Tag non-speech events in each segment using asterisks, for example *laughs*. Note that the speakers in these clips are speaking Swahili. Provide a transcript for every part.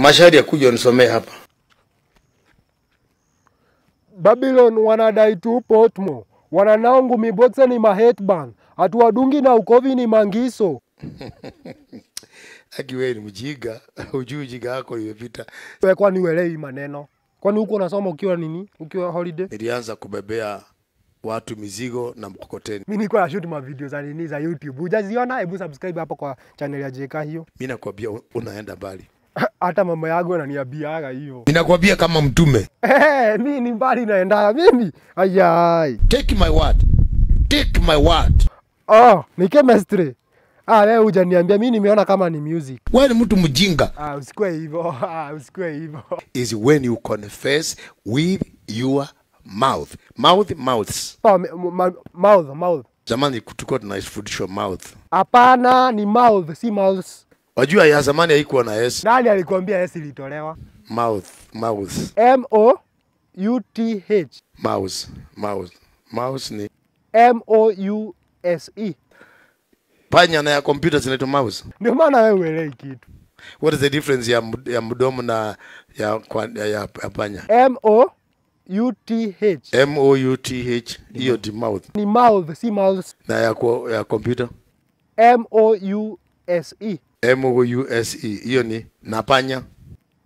Mashahidi ya kuja wanisomee hapa. Babylon wanadai tu potmo wananangu miboksa ni mahetban, hatuwadungi na ukovi ni mangiso *laughs* akiwe ni mjiga, *laughs* hujui ujiga wako imepita. kwani uelewi maneno? Kwani huko unasoma ukiwa nini? Ukiwa holiday? Nilianza kubebea watu mizigo na mkokoteni. Mimi niko na shoot ma video za nini za YouTube. Hujaziona? Hebu subscribe hapo kwa channel ya JK hiyo. Mimi nakwambia unaenda mbali. *coughs* hata mama yangu ananiambiaga hivyo. Ninakwambia kama mtume. Hey, mi ni mbali naendaga mimi. Ayai. Take my word. Take my word. Oh, ni chemistry. Ah, wewe hujaniambia, mimi nimeona kama ni music. Wewe ni mtu mjinga. Ah, usikue hivyo. Ah, usikue hivyo. Is when you confess with your mouth. Mouth mouths. Oh, ma mouth mouth. Zamani tulikuwa tunaifundishwa mouth. Hapana, ni mouth, si mouths. Wajua ya zamani haikuwa na S. Nani alikwambia S ilitolewa? Mouth, mouth. M O U T H. Mouse, mouse. Mouse ni M O U S E. Panya na ya computer zinaitwa mouse. Ndio maana wewe uelewi kitu. What is the difference ya, ya mdomo na ya, ya, ya, ya panya? M O U T H. M O U T H. Hiyo ni mouth. Ni mouth, si mouse. Na ya, ya kompyuta? M O U S E. M O U S E. Hiyo ni napanya.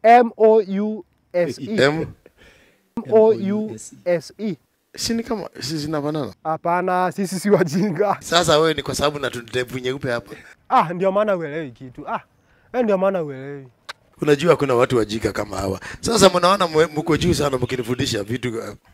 M O U S E. M O U S E. e. Sini kama sisi zinafanana? Hapana, sisi si wajinga. Sasa wewe ni kwa sababu na tundevu nyeupe hapa. Ah, ndio maana uelewi kitu. Ah, wewe ndio maana uelewi. Unajua kuna watu wajinga kama hawa. Sasa mnaona mko juu sana mkinifundisha vitu uh,